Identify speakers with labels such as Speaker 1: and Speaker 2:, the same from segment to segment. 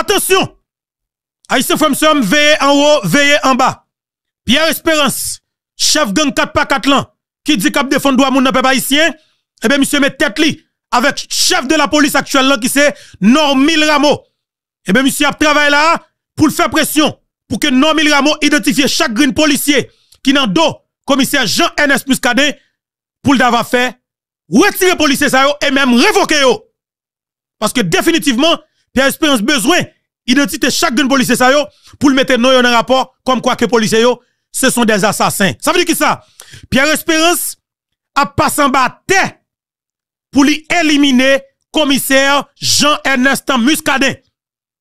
Speaker 1: Attention! Aïssé Fremsum, veillez en haut, veillez en bas. Pierre Espérance, chef gang 4 x 4 lan, qui dit qu'il défendre droit moun nan peuple haïtien, eh bien, monsieur met tête li, avec chef de la police actuelle qui c'est Normil Rameau. Eh bien, monsieur a travaillé là, pour faire pression, pour que Normil Rameau identifie chaque green policier qui n'en dos, commissaire Jean NS Muscadet pour d'avoir fait, retirer policier ça et même révoquer yo. Parce que définitivement, Pierre Espérance besoin identité chaque d'une policier ça pour le mettre dans un rapport comme quoi que policiers ce sont des assassins. Ça veut dire qui ça Pierre Espérance a passé en bas pour lui éliminer commissaire Jean-Ernest Muscadet.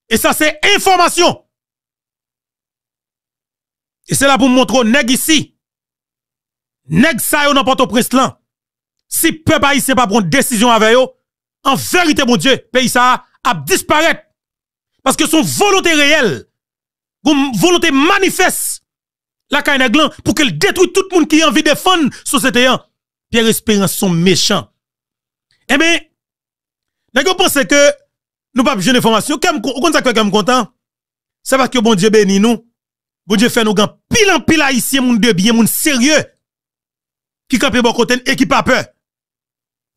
Speaker 1: Et ça c'est information. Et c'est là pour montrer nèg ici. Nèg ça yo dans Port-au-Prince là. Si peuple haïtien pas prendre décision avec eux, en vérité mon Dieu, pays ça à disparaître. Parce que son volonté réelle, son volonté manifeste, la Kainaglan, pour qu'elle détruit tout le monde qui a envie de défendre société. Hein. Pierre Espérance sont méchants. Eh bien, nest pensez que nous pas besoin d'informations? Comme, on ça comme content? C'est parce que bon Dieu bénit nous. Bon Dieu fait nous gants pile en pile haïtien, monde de bien, monde sérieux. Qui campe bon côté et qui pas peur.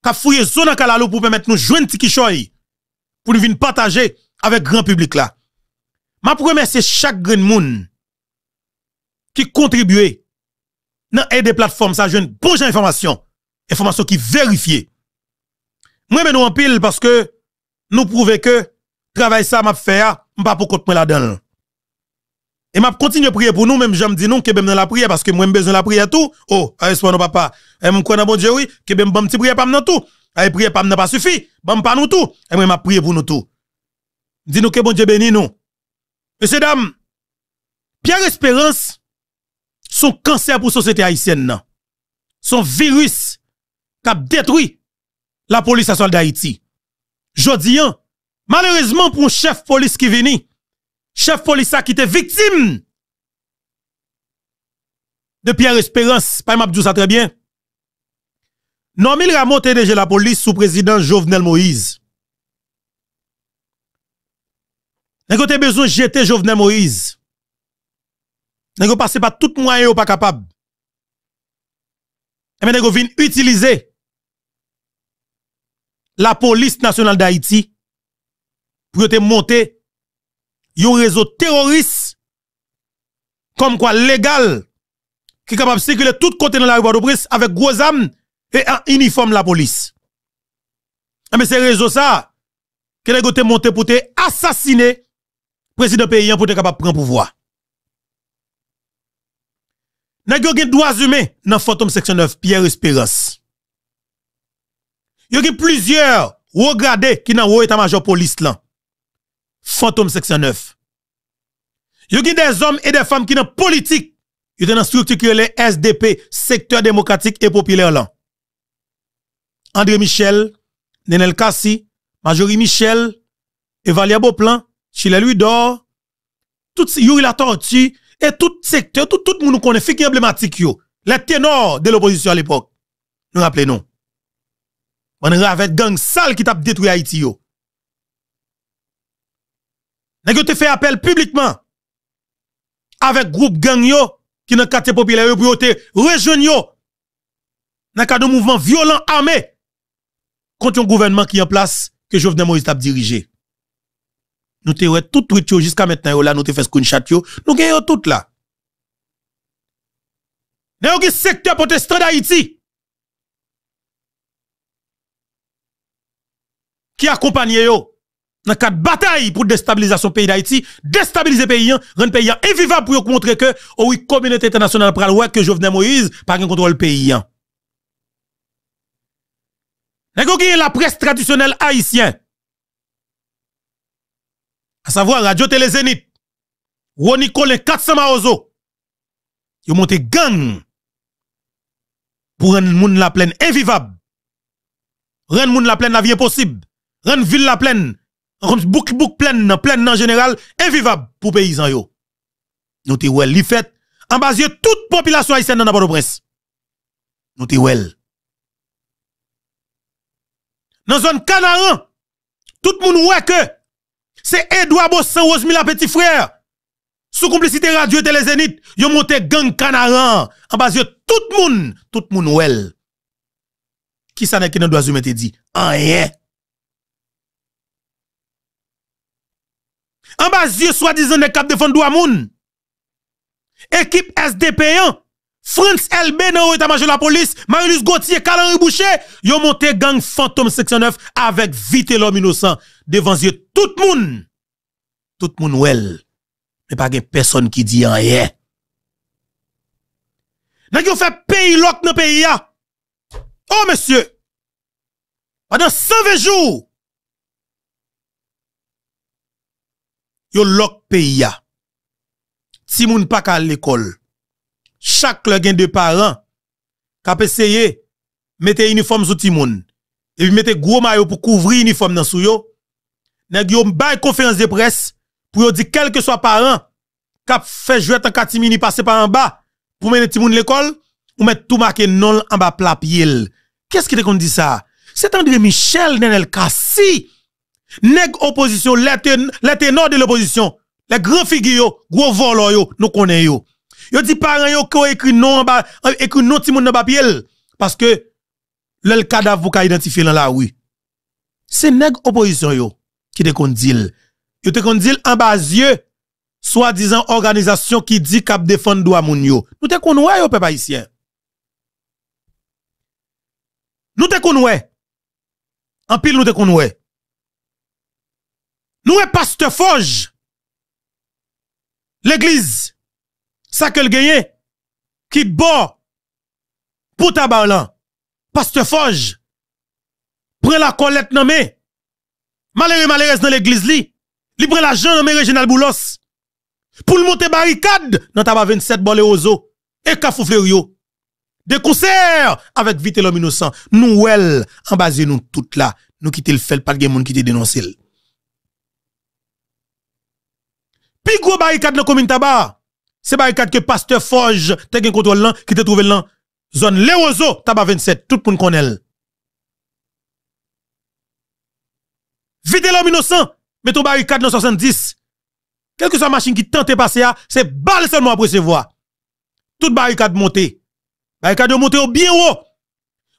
Speaker 1: Qui fouillé zone à kalalou pour permettre nous joindre Tikichoy pour nous venir partager avec grand public là. Ma première, c'est chaque grand monde qui contribue dans aider plateforme ça jeune bonne information, information qui vérifiée. Moi me nous en pile parce que nous prouvons que travail ça m'a fait pas pour compte là-dedans. Et m'a continue prier pour nous même j'aime dis non que dans la prière parce que moi besoin la prière tout. Oh, ah, espoir non papa. Et eh, mon connaît bon Dieu oui, que même bon petit prière pas dans tout. Et prier pas n'a pas suffi. bon pas nous tout. Et moi m'a prié pour nous tout. Dis-nous que bon Dieu bénit nous. Messieurs dames, Pierre Espérance son cancer pour société haïtienne Son virus qui a détruit la police à sol d'Haïti. Jodi hein, malheureusement pour un chef police qui vini, chef police qui était victime de Pierre Espérance, pas m'a ça très bien. Non, Normil monté déjà la police sous président Jovenel Moïse. Nèg t'as besoin de jeter Jovenel Moïse. Nèg passé par tout moyen ou pas capable. Et mais nèg vient utiliser la police nationale d'Haïti pour te monter un réseau terroriste comme quoi légal qui est capable de circuler tout côté dans la République de Prince avec gros âmes et en uniforme la police. Ah, mais c'est réseau ça, que les monté pour te assassiner président paysan pour te capable prendre pouvoir. y a gen droits humains dans Fantôme section 9 Pierre Espérance. y a plusieurs Regardés qui dans haut état-major police là. Fantôme section 9. a gen des hommes et des femmes qui dans politique, sont dans structure les SDP secteur démocratique et populaire là. André Michel, Nenel Kassi, Majorie Michel, Evalia Beauplan, Chile Louis d'Or, tout Yuri La et tout secteur, tout, tout le monde connaît, figure emblématique yo, les ténors de l'opposition à l'époque. Nous rappelons On est avec gang sale qui t'a détruit Haïti yo. Nèg fait appel publiquement avec groupe gang yo qui dans quartier populaire pour te rejoindre yo dans cadre mouvement violent armé contre un gouvernement qui est en place que Jovenel Moïse a dirigé. Nous te tout tweet jusqu'à maintenant nous te fait screenshot yo, nous gagnons tout là. Nous avons secteur protestant d'Haïti. Qui accompagne yo dans quatre batailles pour déstabilisation pays d'Haïti, déstabiliser pays, hein, rendre pays hein, invivable pour montrer que, la oh oui, communauté internationale pral ouais que Jovenel Moïse pas un contrôle pays. Hein. Nègre ce la presse traditionnelle haïtienne. À savoir Radio Télé Zénith. Ronnie Colin 400 ils Yo monté gang. Pour rendre moun la plaine invivable. Rendre moun la plaine la vie possible. Rendre ville la plaine. comme bouk bouk plaine, plaine en général invivable pour paysans yo. Nous te well li fait en base toute population haïtienne dans la au presse. Nous te well dans zone Canaran, tout le monde voit que c'est Edouard Bossan la petit frère. Sous complicité radio télé Zénith, yo monté gang Canaran en bas de tout le monde, tout le monde wel. Qui ça n'est qui ne doit humains te dit rien. En bas de soi-disant des cap défendre de monde. Équipe SDP 1 France LB non état major la police, Marius Gauthier, Calhenri Boucher, ont monté gang fantôme section avec vite l'homme innocent devant yeux tout le monde. Tout le monde well. Mais pas personne qui dit rien. N'a ont fait pays lock dans pays Oh monsieur. Pendant 120 jours. Yo lock pays ya. Si moun pas à l'école chaque le gain de parents qui essayé mettez uniforme sous timoun et puis mettez gros maillot pour couvrir uniforme dans sous yo nèg yo bail conférence de presse pour dire quel que soit parent qui fait jouer en catimini passer par en bas pour mener timoun l'école ou mettre tout marqué non en bas plat qu'est-ce qui te qu'on dit ça c'est André Michel Nenel Kassi nèg opposition les nord de l'opposition les grands figures gros yo nous connaissons Yo dit parents yo ko écrit non en bas, écrit non ti moun nan papier parce que le cadavre vous ka identifié dans la rue. C'est nèg opposition yo qui te condil. Yo te condil en bas yeux soi-disant organisation qui dit cap défendre droit moun yo. Nous te konn yo peuple haïtien. Nous te konn En pile nous te konn Nous est pasteur Forge. L'église ça que le qui bon pour tabarlan, hein. pasteur Foge, prend la colette nommé malheureux malheureuse dans l'église li, li prend l'argent nommé régional Boulos, pour le monter barricade dans ta 27 bolé aux eaux, et Kafou Des concerts avec vite l'homme innocent. Nous, elle, en basé nous toutes là, nous quitter le fait, pas de monde qui te dénoncer. Puis gros barricade dans la commune tabac. C'est barricade que pasteur Forge te gen contrôle là qui te trouvé là zone Léozo tabac 27 tout le monde connaît. Vite l'homme innocent ton barricade dans 70. Quelle que soit la machine qui tente passer c'est balle seulement se voir. Toute barricade montée. Barricade montée au bien haut.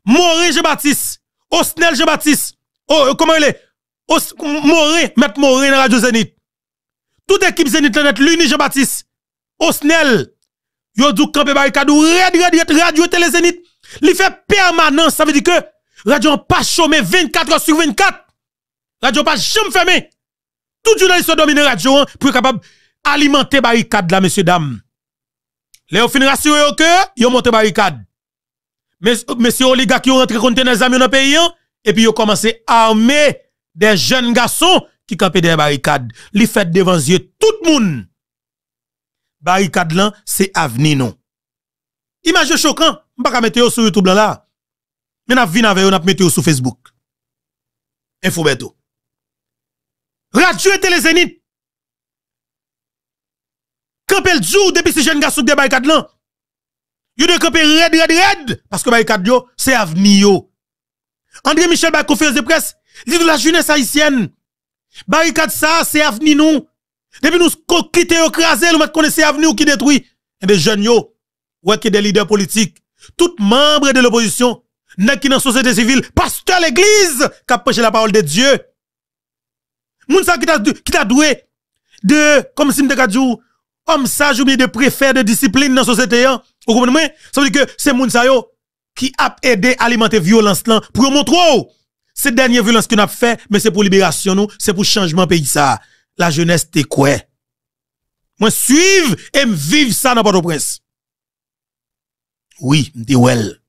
Speaker 1: Moré je baptiste Osnel je baptiste oh, euh, comment il est Moré, mettre Moré dans la Radio Zénith. Toute équipe Zénith, l'uni je baptiste Osnel, yo dou campé barricade ou red radio radio télé Li fait permanence, ça veut dire que radio pas chômé 24 heures sur 24. Radio pas jamais fermé. Tout journaliste domine radio hein, pour capable alimenter barricade là messieurs dames. Léo fin rassure que yo monte barricade. Mais messieurs qui ont rentré contre les amis dans pays hein, et puis yo commencé à armer des jeunes garçons qui campaient des barricade Li fait devant yeux tout le monde barricade là, c'est avenir non. Image choquant, on pas mettre sur YouTube là. Mais n'a vinn avec on n'a mettre sur Facebook. Info Beto. Radio télé Zénith. le jour depuis ces jeunes garçons de barricade là. Yo de camper red red red parce que barricade yo c'est avenir yo. André Michel ba conférence de presse, dit de la jeunesse haïtienne. Barricade ça c'est avenir nous. Depuis nous quitter au craser, nous mettre l'avenir ou qui détruit. Et eh des jeunes, yo, ouais, qui des leaders politiques, tout membres de l'opposition, n'est qui dans la société civile, pasteur l'église, qui a prêché la parole de Dieu. Moun sa qui t'a doué de, comme si m'te kadjou, homme sage ou bien de préfet de discipline dans la société, hein. Vous comprenez? Ça veut dire que c'est moun sa qui a aidé à alimenter violence là, pour montrer, oh, c'est dernière violence qu'on a fait, mais c'est pour libération nous, c'est pour changement pays ça la jeunesse te quoi. Moi suivre et me vivre ça dans Port-au-Prince. Oui, me well.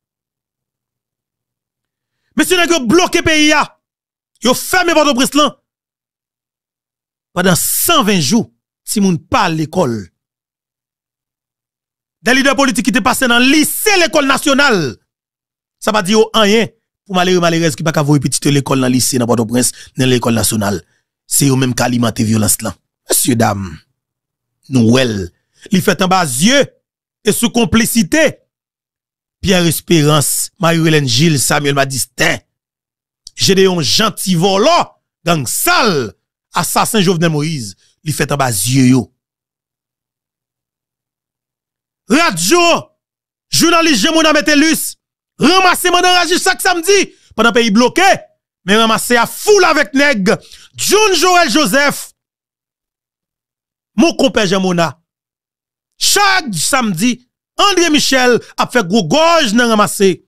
Speaker 1: Mais si que bloqué pays a, yo ferme Port-au-Prince là. Pendant 120 jours, si parle pas l'école. Des leaders politiques qui te passé dans le lycée l'école nationale. Ça pas dire rien pour malheureux malheureuse qui pas voir petite l'école dans le lycée dans Port-au-Prince, dans l'école nationale c'est eux même qui alimentent violence là. Monsieur, dame, Noël, il fait en bas yeux et sous complicité. Pierre Espérance, Marie-Hélène Gilles, Samuel Madistin, Gédéon Gentil Volant, gang sale, assassin Jovenel Moïse, il fait en bas yeux yo. Radio, journaliste mon Metellus, ramassez mon enragé chaque samedi, pendant pays bloqué, mais ramassé à foule avec nèg John Joel Joseph mon compère Jamona chaque samedi André Michel a fait gros gorge dans ramassé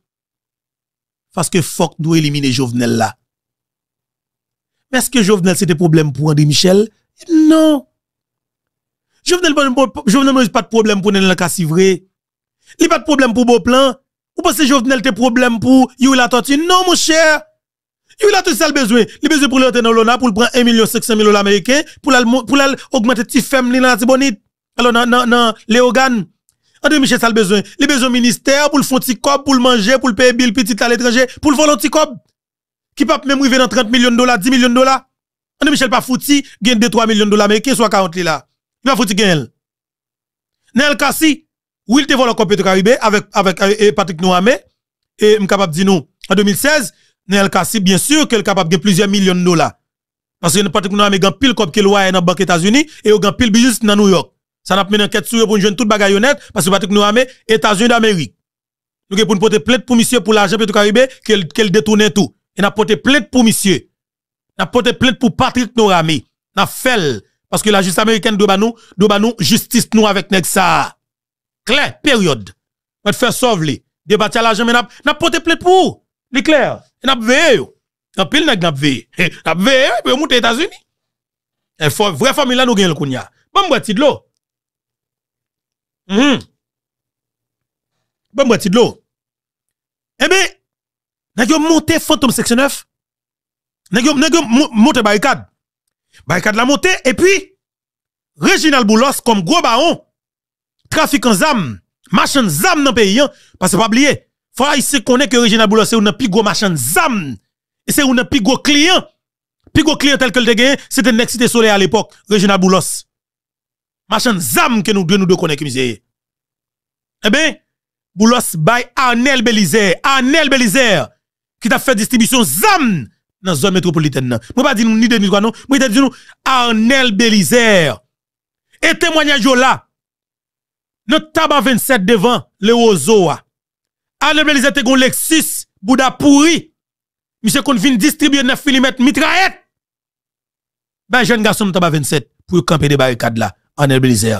Speaker 1: parce que faut nous éliminer Jovenel là mais est-ce que Jovenel c'était problème pour André Michel non Jovenel Jovenel pas de problème pour Nenel vrai. il pas de problème pour Beauplan ou pensez Jovenel t'es problème pour Yula Tortue non mon cher il a tout ça le besoin. Il a besoin pour l'entrer dans l'ONA, pour prendre 1,5 million de dollars américains, pour augmenter le petit femme dans la tibonite. Alors, dans, non, non, les organes. André Michel, ça le besoin. Il besoin ministère pour le fond pour le manger, pour le payer bill petit à l'étranger, pour le voler petit Qui peut même arriver dans 30 millions de dollars, 10 millions de dollars. André Michel, pas fouti, gagne 2-3 millions de dollars américains, soit 40 là. Il va fouti gagne. Nel Kassi, où te vole volé de Caribé avec, avec, avec euh, Patrick Noamé, et m'capable dire nous, en 2016, Nel si bien sûr qu'elle est capable de plusieurs millions de dollars. Parce que nous qui mis en pile comme y a dans la banque États-Unis et une pile business dans New York. Ça n'a pas mené enquête sur pour jeune toute bagaille honnête parce que Patrick aux États-Unis d'Amérique. Nous avons porter plainte pour monsieur pour l'argent pour caribé qu'elle qu'elle détourne tout. Et n'a porté plainte pour monsieur. a porté plainte pour Patrick Nous a fait parce que la justice américaine doit nous doit nous justice nous avec ça. Clair période. On va faire sauver débattre l'argent mais pas porté plainte pour. C'est clair n'a veillé yo. En pile nèg n'a veillé. N'a veillé eh, pour monter aux États-Unis. Et eh, faut vraie famille là nous gagne le kounya. Bon moi de l'eau. Hmm. Bon moi mhm. de l'eau. Eh ben n'a yo monter fantôme section 9. Nèg yo nèg yo monter barricade. Barricade la monter et puis régional Boulos comme gros baron trafiquant zam, machin zam dans pays hein, parce que pas oublier faut se connaît que Regina Boulos c'est un plus gros machin zam. Et c'est un plus gros client. Plus gros client tel que le gagné, c'était Nexité Soleil à l'époque, Regina Boulos. Machin zam que nous deux nous deux connaît monsieur. Eh bien, Boulos by Arnel Belizer, Arnel Belizer qui t'a fait distribution zam dans la zone métropolitaine. Je ne pas dire ni de quoi, non. Je vais dire nous Arnel Belizer. Et témoignage là. Notre tabac 27 devant le Ozoa. Anel Belize te gon Lexus, Bouddha pourri. Monsieur kon vin distribuer 9 mm mitraillette. Ben jeune garçon taba 27 pour camper des barricades là en Belize.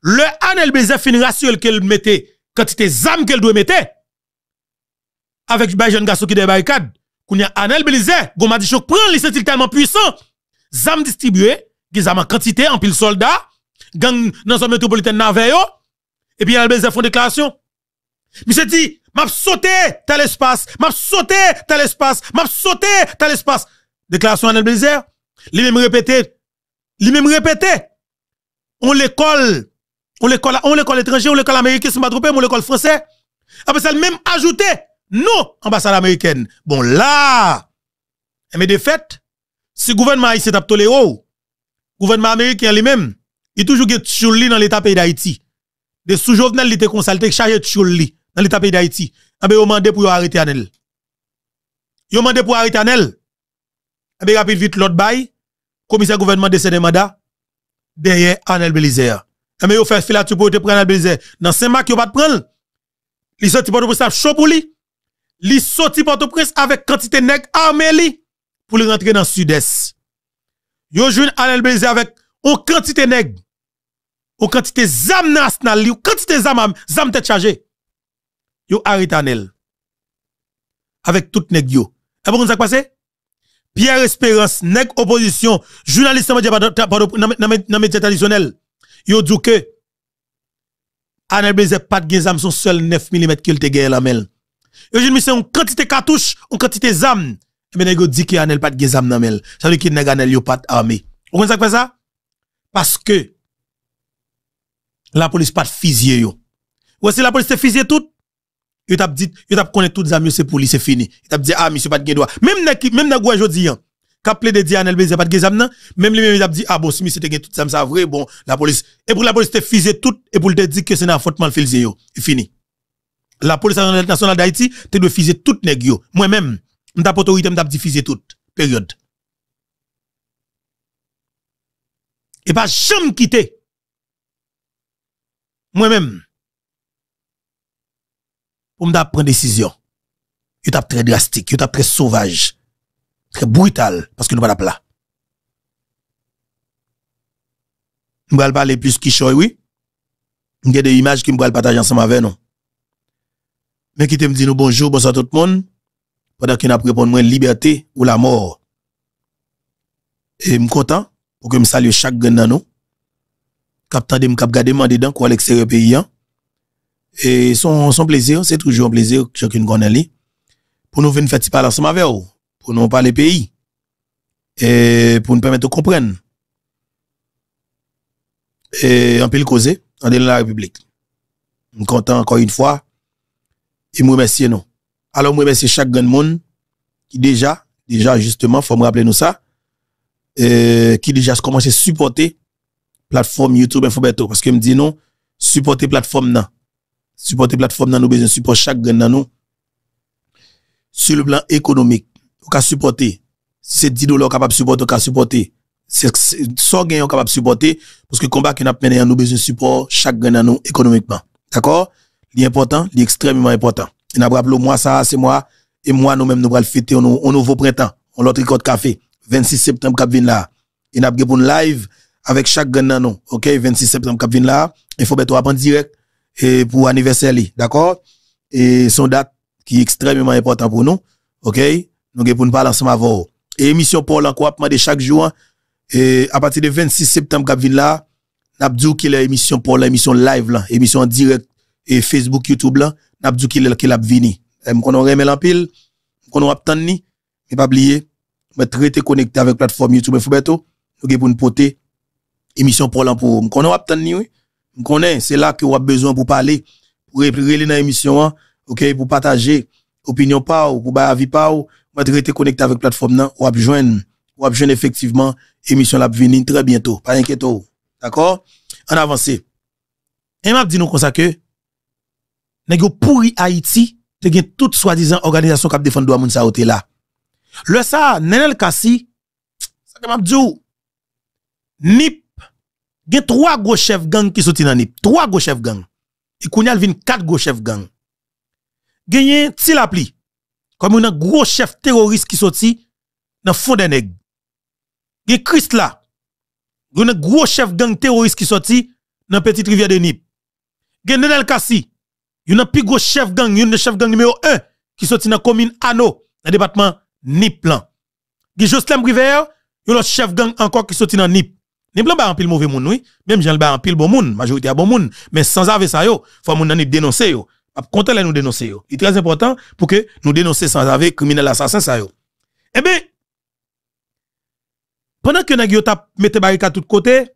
Speaker 1: Le Anel Belize fin rassure qu'elle mettait quantité zam qu'elle doit mettre. Avec ben jeune garçon qui des barricades, qu'on y a Anel Belize, gon m'a dit choc prend tellement puissant. Zam distribué, gizam en quantité en pile soldat, gang dans zone métropolitaine n'avait yo. Et puis Anel Belize font déclaration. Monsieur dit, m'a sauté tel espace, m'a sauté tel espace, m'a sauté tel espace. Déclaration Anel Blazer, lui-même répété, lui-même répété. On l'école, on l'école, on l'école étrangère, on l'école américaine, si m'a troupe, on l'école français Après ah, ça, même ajouté, non, ambassade américaine. Bon, là, mais de fait, si gouvernement, gouvernement haïtien tape toléré, oh, gouvernement américain lui-même, il toujours sur lui dans l'état pays d'Haïti. De sous-jovenel, il était consulté, chargé tchouli dans l'État pays d'Haïti, ils ont demandé pour arrêter Anel. Ils ont demandé pour arrêter Anel. Ils rapide vite l'autre bail, commissaire gouvernement de mandat. derrière Anel Belizea. Ils eh ben, ont fait filature pour te prendre Anel Belizea. Dans Saint-Marc, yo pas de prendre. Li sorti pour prince chaud pour lui. soti sorti pour prince avec quantité nèg li pour rentrer dans le sud-est. Yo jouen Anel Belizea avec une quantité nèg, Ou quantité zam national, ou quantité zam zam tête chargée yo Aritanel Avec tout nèg yo. Et pour ça passé? Pierre Espérance, nèg opposition, journaliste dans média traditionnel, yo dit que Anel n'a pas de zam son seul 9 mm qu'il te gagne la mel. Yo j'ai c'est une quantité cartouches, une quantité zam. Mais eh ben, nèg dit que Anel pas de zam dans mel. Ça veut dire que nèg Anel yo pas armé. Vous comprenez ça Parce que la police pas de fusil. yo. Voici la police te fusil tout yo t'a dit yo t'a connait toutes amis c'est police c'est fini yo t'a dit ah monsieur pas de droit même na même na gouin jodi hein qu'a plaidé elle Elbez pas de gain nan même lui même t'a dit ah bon si monsieur t'a tout ça ça vrai bon la police et pour la police te fisé tout et pour te dire que c'est un affrontement mal yo fini la police nationale d'Haïti t'ai de fusé tout nèg yo moi même m't'a autorité m't'a dit fusé tout période et pas jamais quitter moi même pour me prendre décision. Yo tape très drastique, yo très sauvage, très brutal parce que nous pas la ne Nous pas parler plus qui choy, oui. Nous que des images qui me partager ensemble avec nous. Mais qui te me dit bonjour, bonsoir tout le monde. Pendant qu'il n'a a répondu moi liberté ou la mort. Et je suis content pour que je salue chaque Je nous. Captain de me cap garder dedans quoi l'extérieur paysan. Hein. Et son, son plaisir, c'est toujours un plaisir que chacune Pour nous venir faire petit parler ensemble avec vous. Pour nous parler pays. Et pour nous permettre de comprendre. Et en pile causer, en de la République. Je suis content encore une fois. Et me remercie non Alors, je remercie chaque grand monde qui déjà, déjà justement, faut me rappeler nous ça, qui déjà commence à supporter plateforme YouTube Infobeto. Parce que me dit non, supporter plateforme non supporter plateforme nous besoin support chaque gagne dans nous sur le plan économique on peut supporter si c'est 10 dollars capable supporter on peut supporter c'est 100 capable supporter parce que combat qu'on a mené nous besoin support chaque gagne dans nous économiquement d'accord l'important l'extrêmement important et a rappelé moi ça c'est moi et moi nous mêmes nous va fêter au nouveau printemps on l'autre de café 26 septembre cap vient là et n'a pour live avec chaque gagne dans nous OK 26 septembre cap vient là il faut mettre en direct et pour anniversaire d'accord et son date qui est extrêmement important pour nous OK nous pour nous parler ensemble avant et émission pour encore de chaque jour hein? et à partir de 26 septembre vient là n'a dit qu'il est émission pour l'émission live là émission en direct et Facebook YouTube là n'a dit qu'il est qu'il a vini on aurait mis en pile On aurait attendre mais pas oublier mais traiter connecté avec plateforme YouTube Foubeto nous pour nous porter émission pour pour On aurait attendre oui connaît, c'est là que vous avez besoin pour parler, pour répliquer dans l'émission, ok, pour partager opinion pas ou, pour avis pas ou, vous être connecté avec plateforme nan, ou abjoindre, ou joindre effectivement, émission la venir très bientôt, pas inquiète D'accord? En avance. Et m'a dit nous comme ça que, nèg pourri Haïti, te gen toute soi-disant organisation qui défend droit moun sa là. Le ça, Nenel Kasi, ça que m'a dit, ni il y a trois gros chefs gang qui sont dans NIP. Trois gros chefs gang. Et qu'on y a quatre gros chefs gang. Gagné, si l'appli. Comme on a gros chef terroriste qui sorti dans fond des nèg Il y a Christ là. Il a gros chef gang terroriste qui sorti dans petite rivière de Nip. Il y a Nenel Kassi. Il y plus gros chef gang, il chef gang numéro 1 qui sorti dans la commune Ano, dans le département Nip plan. Il y a Jocelyn il chef gang encore qui sorti dans Nip. Ni blanc ba en pile mauvais moun oui, même j'en ba en pile bon moun, majorité a bon moun, mais sans avec ça yo, faut moun nan dénoncer yo. content les nous dénoncer yo. Il très important pour que nous dénoncer sans avec criminel assassin ça yo. Eh bien, pendant que avons yo tap mette barricade tout côté,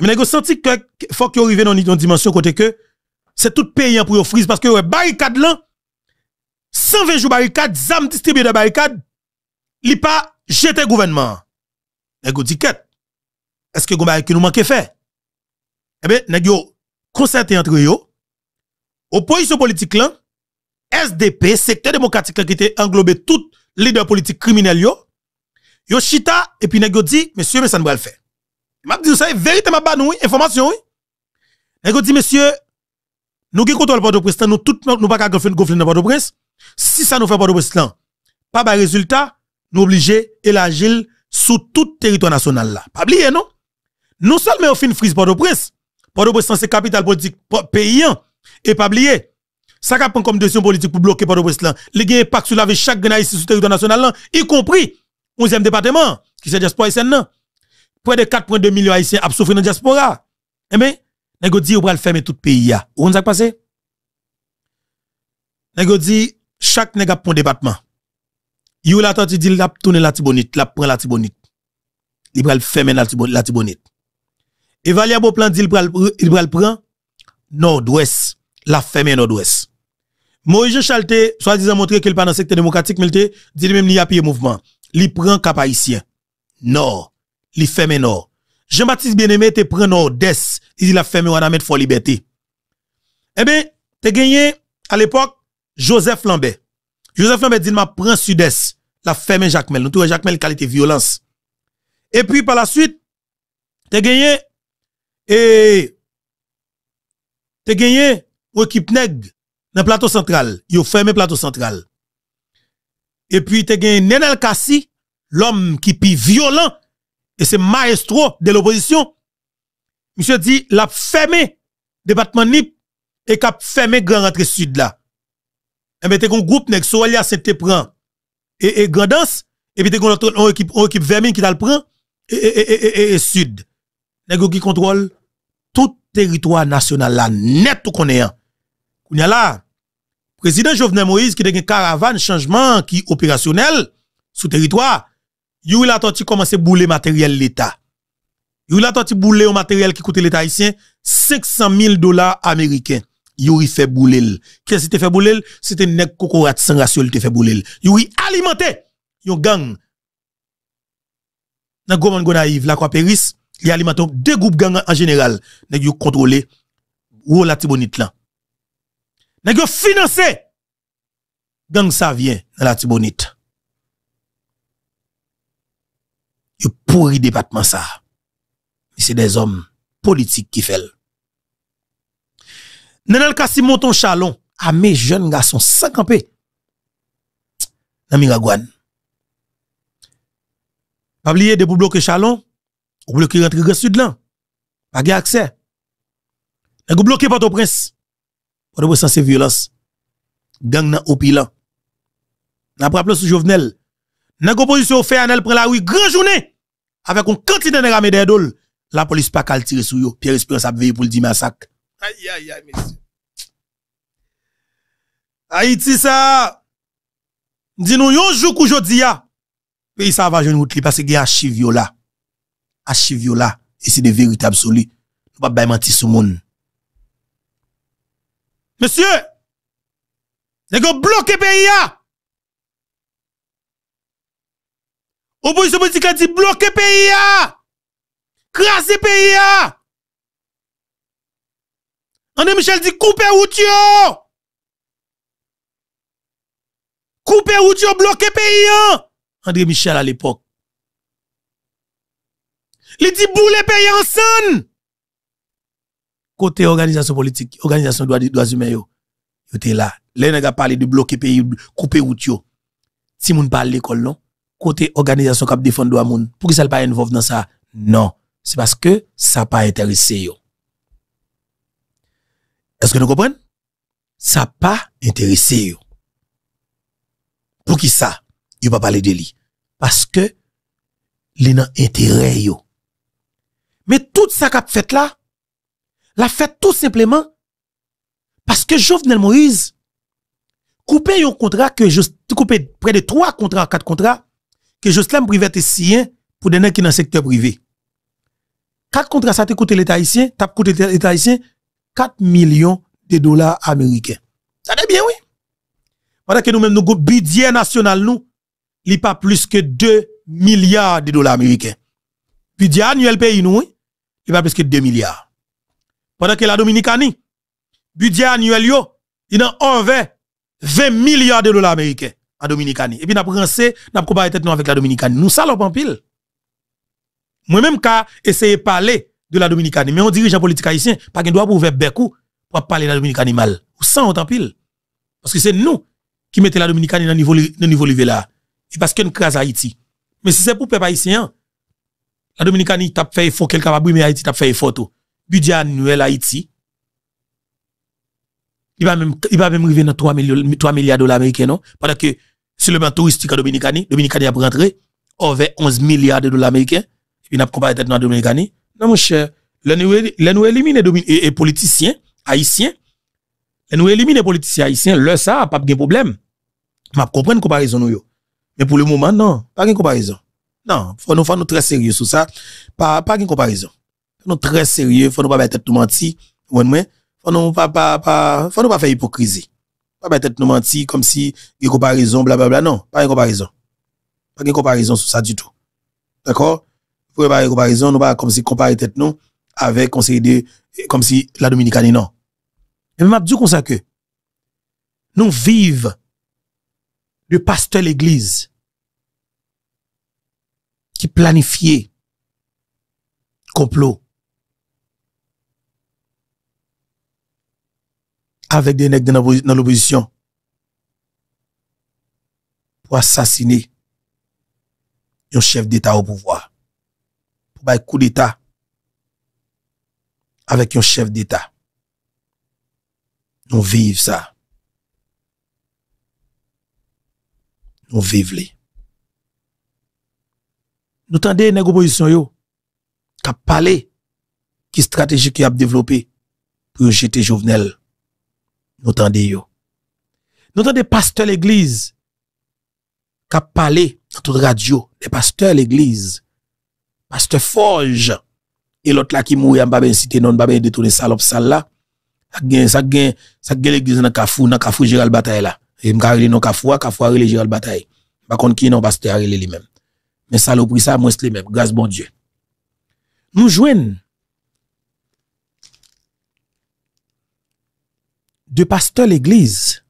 Speaker 1: mais avons senti que faut que yo arrive dans une dimension côté que c'est tout payant pour les frise parce que les barricade là 120 jours barricade, zam distribué de barricade, li pas jete gouvernement. Ils dit est-ce que vous que nous manquons fait Eh bien, nous avons concerté entre eux. Opposition politique là, SDP, secteur démocratique là, qui était englobé tout leader politique criminel yo. Yo chita, et puis nous dit, monsieur, mais ça ne va le faire. Je dit, ça, véritablement véritablement ban, information, oui. Nous dit, monsieur, nous qui contrôlons port de prince nous tout, nous pas qu'à gonfler dans port de presse. Si ça nous fait port de prince là, pas de résultat, nous obligés élargir sous tout territoire national là. Pas oublier, non? non seulement au fin frise Port-au-Prince, Port-au-Prince c'est capital politique paysan et pas oublier ça qui pris comme décision politique pour bloquer Port-au-Prince là, les gars pas sur la vie chaque gain sur le territoire national y compris 11e département qui c'est diaspora haïtienne Près de 4.2 millions haïtiens ont souffert dans la diaspora. Eh bien, dites dit pouvez va fermer tout pays là. Où on ça passé Nèg dit chaque nèg a un département. You la tanti dit la tourner la tibonite, la prend la tibonite. Il le fermer la tibonite. Valia Boplan dit il va il prendre nord-ouest, la ferme nord-ouest. Moïse Chalte, soi-disant montré qu'il pas dans secteur démocratique, mais il dit lui-même il y a pied mouvement. Il prend cap haïtien. Nord, il ferme nord. Jean-Baptiste Bien-Aimé te prend nord-est, il dit la ferme on a mettre la liberté. Eh bien, te gagné à l'époque Joseph Lambert. Joseph Lambert dit m'a prend sud-est, la ferme Mel. Nous trouvons Mel qualité violence. Et puis par la suite, te gagné et te gagné une équipe neg dans plateau central, yo fermé plateau central. Et puis te gagné Nenel Kassi, l'homme qui est violent et c'est maestro de l'opposition. Monsieur dit l'a fermé département NIP et qu'a fermé grand rentrée sud là. Et eh ben t'es un groupe nèg Soalia c'était prend et et grandance et puis t'es une équipe équipe vermine qui t'a le prend et, et, et, et sud nèg qui contrôle tout territoire national là net tout connaît. Hein. Kounya là président Jovenel Moïse qui a une caravane changement qui opérationnel sous territoire. Yuri la commencé commencé bouler matériel l'État. Yuri la à bouler au matériel qui coûte l'État haïtien 500 000 dollars américains. Yuri fait bouler. Qu'est-ce qui te fait bouler? C'était une cocorate sans qui te fait bouler. Yuri alimenté yon gang. Nan Goman Gonaïve, la quoi Péris, il y a alimenté deux groupes gang en général, qui yo contrôlé ou la Tibonite là. Nèg financé gang ça vient dans la Tibonite. Yo pourri département ça. Mais c'est des hommes politiques qui font. Dans le cas monton chalon à mes jeunes garçons sans camper. dans Miragouane. Pas oublier de bloquer chalon ou bloquez rentre dans sud là. Pas de accès. pas de bloqué Port-au-Prince. au violence. Gang nan Vous N'a pas rappelé sous Jovenel. Nèg fait prend la rue grand journée avec un quantité de ramé d'aidoles. La police pas qu'à tirer sur vous. Pierre Espérance a pour le dire massacre. Aïe aïe aïe monsieur. Haïti ça dis nous yon jour qu'aujourd'hui pays ça va jeune parce que y a archive là c'est yo vérités de se de Nous ne pouvons pas bayman ti Monsieur, monde. Monsieur, nègo bloke peyi ya. Oposisyon politik la di bloquer pays ya. Krasi pays André Michel dit coupez ou Coupez routio, bloquez pays! André Michel à l'époque. Les di boule pays ensemble. Côté organisation politique, organisation de droits humains yo, yo te là. Les nèg parlé de bloquer pays, couper route yo. Si moun parle l'école non, côté organisation qui défend droit moun, pour qui ça pas involve dans ça. Non, c'est parce que ça pas intéressé yo. Est-ce que nous comprenons Ça pas intéressé yo. Pour qui ça Yo pas parler de lui parce que les dans intérêt yo mais tout ça qu'a fait là, l'a fait tout simplement parce que Jovenel Moïse coupé un contrat que juste coupé près de trois contrats, quatre contrats que Jocelyn Privé a sien pour des gens qui dans le secteur privé. Quatre contrats ça a coûté l'État haïtien, coûté l'État haïtien 4 millions de dollars américains. Ça devient, bien oui. Voilà que nous-mêmes nous, le budget national nous, il pas plus que 2 milliards de dollars américains. Budget annuel pays nous, il va presque 2 milliards. Pendant que la Dominicanie, budget annuel yo, il a envers 20 milliards de dollars américains à Dominicanie. Et puis, nous avons n'a comparé tête avec la Dominicanie. Nous salons en pile. Moi-même, j'ai essayé de parler de la Dominicanie, mais on un politique haïtien, pas qu'il doit pour ouvrir beaucoup pour parler de la Dominicanie mal. Ou sans autant pile. Parce que c'est nous qui mettons la Dominicanie dans le niveau, dans niveau là. Et parce que crise à Haïti. Mais si c'est pour peuple haïtien, la Dominicanie t'a fait effort, quelqu'un va brimer Haïti, tape fait effort tout. Budget annuel Haïti. Il va même, il va même arriver dans 3 milliards, 3 milliards de dollars américains, non? Pendant que, seulement touristique à Dominicanie, Dominicanie a rentré, over 11 milliards de dollars américains, il n'a pas comparé avec la Dominicanie. Non, mon cher, les nous éliminer les politiciens haïtiens, les nous éliminer les politiciens haïtiens, leur ça, pas de problème. Je comprends une comparaison, nous, Mais pour le moment, non, pas de comparaison. Non, faut nous faire nous très sérieux sur ça. Pas pas une comparaison. Nous très sérieux, faut nous pas mettre nous mentir. ouais moins, faut nous pas pas pas faut nous pas faire hypocrisie. Pas mettre nous mentir comme si une comparaison bla bla bla non, pas une comparaison. Pas une comparaison sur ça du tout. D'accord Faut pas une comparaison, nous pas comme si comparer tête nous avec comme si la dominicaine non. Et ma dit comme ça que nous vivons de pasteur l'église qui planifiait complot avec des nègres dans l'opposition pour assassiner un chef d'État au pouvoir, pour un coup d'État avec un chef d'État. Nous vivons ça. Nous vivons les nous tendez les opposition yo, qui a parlé, qui stratégie qui a développé pour jeter Jovenel. Nous tendez yo. Nous tendez pasteur l'église, qui a parlé dans toute radio, les pasteurs l'église, pasteur Forge, et l'autre là qui mourit, en pas bien cité, non, pas bien détourner salope sale là, ça gagne, ça gagne, ça gagne l'église dans Kafou, dans Kafou Gérald Bataille là. Et m'carrele non Kafou, Kafou a Gérald Bataille. Par contre, qui non pasteur relé lui-même. Mais saloperie, ça, moi, c'est le même, Grâce bon Dieu. Nous jouons de pasteurs l'église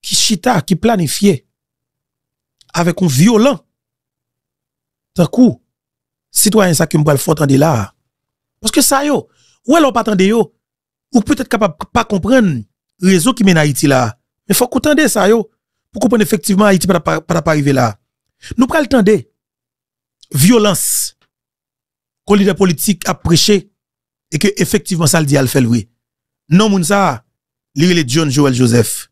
Speaker 1: qui chita, qui planifiait avec un violent. D'un coup, citoyen, ça qui me le là. Parce que ça, yo, ou alors pas attendre yo, ou peut-être capable pas comprendre réseau qui mène Haïti là. Mais faut qu'on ça, yo. Pour comprendre effectivement, Haïti pas, pas, arriver là. Nous prenons le temps de violence que leader politique a prêcher et que effectivement ça le dit à le oui. Non, moun ça, lire est John Joel Joseph.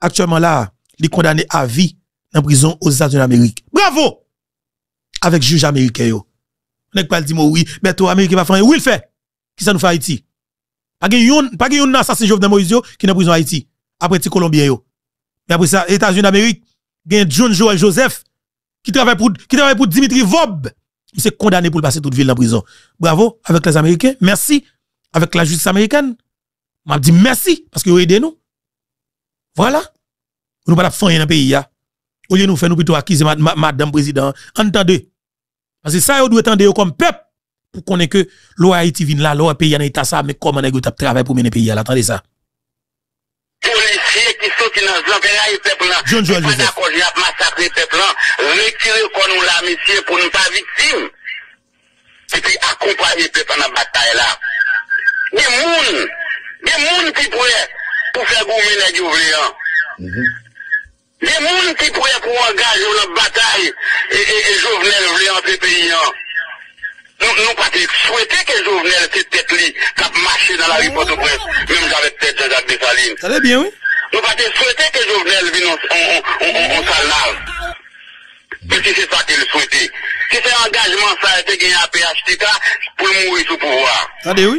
Speaker 1: Actuellement là, il est condamné à vie en prison aux États-Unis d'Amérique. Bravo! Avec juge américain yo. n'est pas le dit oui, mais toi américain va faire, oui il fait. Qui ça nous fait Haïti? Pas gen yon, pas un yon assassin Jovenel Moïse qui est en prison Haïti après es colombien yo. Et après ça, États-Unis d'Amérique, a John Joel Joseph, qui travaille pour, qui travaille pour Dimitri Vob. Il s'est condamné pour passer toute ville en prison. Bravo, avec les Américains. Merci, avec la justice américaine. M'a dit merci, parce qu'ils ont aidé nous. Voilà. Nous pas la fin dans le pays, là. Au lieu de nous faire, nous plutôt accuser madame président. Entendez. Parce que ça, vous doit attendre comme peuple pour qu'on ait que l'OIT Haïti là, l'OIT pays en état ça, mais comment est-ce que vous travaillé pour mener pays là? Attendez ça
Speaker 2: qui le peuple là.
Speaker 1: Je ne suis pas d'accord,
Speaker 2: que massacré le peuple là. Retirer quoi nous l'a, monsieur, pour ne pas être victime. Et puis accompagner le peuple dans la bataille là. Des mouns, des mouns qui pourraient, pour faire gourmet les ouvriers. Hein. Mhm. Des mouns qui pourraient pour engager la bataille et, et, et Jovenel les entrer pays. Hein. Nous, nous, pas souhaiter que Jovenel, cette tête-là, marchent dans la rue Port-au-Prince, même avec tête de Jacques Dessalines. Ça va bien, oui? Nou pa te souwete ke jounel vinon sa la. Si se sa ke souwete. Si se engagement sa ete genya pH tika, pou mou yi sou pou waw. A de ou?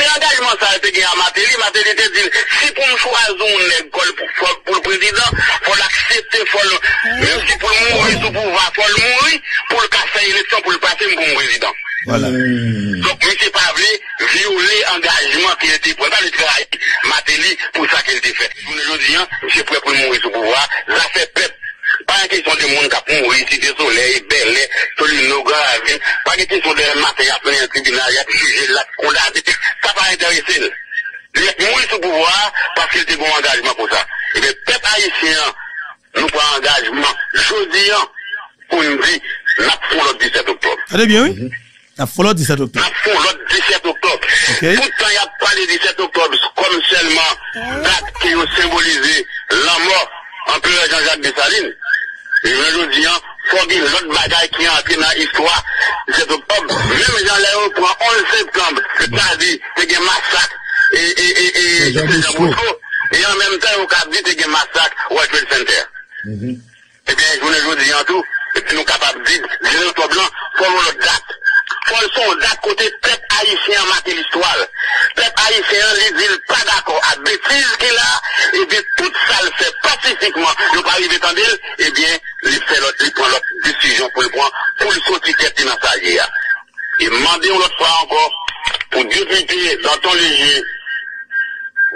Speaker 2: l'engagement ça a été gagné à Matéli. Matéli te dit, si pour nous choisir on pour, pour pour le président, faut l'accepter, faut le, même si pour le mourir pour Pouvoir, faut le pour pour le casser kase le pou pour le président. Voilà. Donc, M. Pavlé violer l'engagement qu'il était prêt, pas le travail, Matéli, pour ça qu'il été fait. Je vous le dis, M. Hein, prêt pour mourir sous pouvoir, ça fait peuple pas question de monde qui a mouru, mourir, c'est soleil, belle, le grave. Pas question de matin, à plein tribunal, à juger là, condamné. Ça va e intéresser. Il est moins sous pouvoir parce qu'il un bon engagement pour ça. Et les peuple haïtien, nous prenons engagement jeudi pour une vie, la foule le 17 octobre.
Speaker 1: Allez bien, oui. La mhm. l'autre 17 octobre.
Speaker 2: La 17 octobre. Pourtant, il n'y a pas le 17 octobre comme seulement date qui a symbolisé la mort en pleurant Jean-Jacques Dessalines. Et dis, il faut dire l'autre qui bagaille qui est l'histoire, dans l'histoire. même même jean 11 septembre, cest à dit c'est un massacre et Et et et a dit une tout, et nous mhm. eh bien, capables dis en tout, nous date haïtien, son matière l'histoire. Peuple haïtien, les dit ne pas d'accord. Ah, a qui et de physiquement, pas arriver eh bien, il fait l'autre, il prend l'autre décision pour le point pour le sortir qui dans sa guerre. Hein. Et demandez l'autre fois encore, pour députer dans ton léger,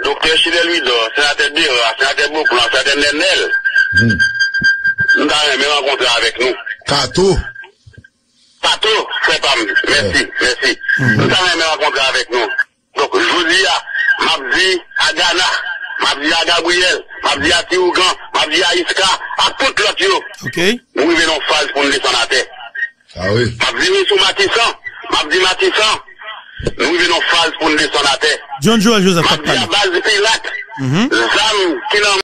Speaker 2: docteur Chidel Midor, sénateur Dera, sénateur Beauplan, sénateur Nenel, hum. nous n'avons jamais rencontré avec nous. Tato. Tato, c'est pas mieux. Merci, merci. Hum. Nous n'avons jamais rencontrer avec nous. Donc, je vous dis, ah, Mabdi, à Ghana, mabdi à Gabriel, mabdi à Tiougan, mabdi a Iska, a tout l'autre yo. Ok. Nou yon yon faz pou nou desan a terre. Ah oui.
Speaker 1: Mabdi yon sou Matisan, mabdi Matisan, nou venons yon faz pou nou descendre à terre. John Joel Joseph Kapal. Mabdi a Baz pilate, mm -hmm.